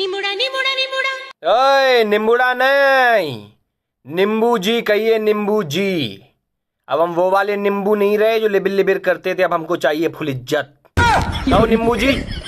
ओए निम्बुड़ा नहीं नींबू जी कहिए निम्बू जी अब हम वो वाले नींबू नहीं रहे जो लिबिर लिबिर करते थे अब हमको चाहिए फुल इज्जत नींबू जी